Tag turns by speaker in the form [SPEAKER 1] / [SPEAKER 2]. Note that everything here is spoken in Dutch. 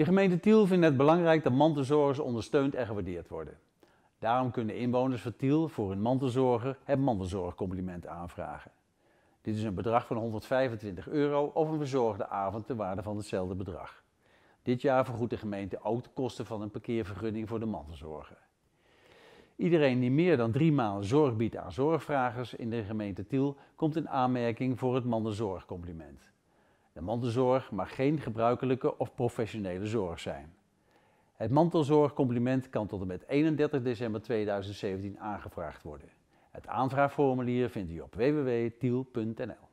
[SPEAKER 1] De gemeente Tiel vindt het belangrijk dat mantelzorgers ondersteund en gewaardeerd worden. Daarom kunnen inwoners van Tiel voor hun mantelzorger het mantelzorgcompliment aanvragen. Dit is een bedrag van 125 euro of een verzorgde avond ter waarde van hetzelfde bedrag. Dit jaar vergoedt de gemeente ook de kosten van een parkeervergunning voor de mantelzorger. Iedereen die meer dan drie maal zorg biedt aan zorgvragers in de gemeente Tiel komt in aanmerking voor het mantelzorgcompliment. De mantelzorg mag geen gebruikelijke of professionele zorg zijn. Het mantelzorgcompliment kan tot en met 31 december 2017 aangevraagd worden. Het aanvraagformulier vindt u op www.tiel.nl.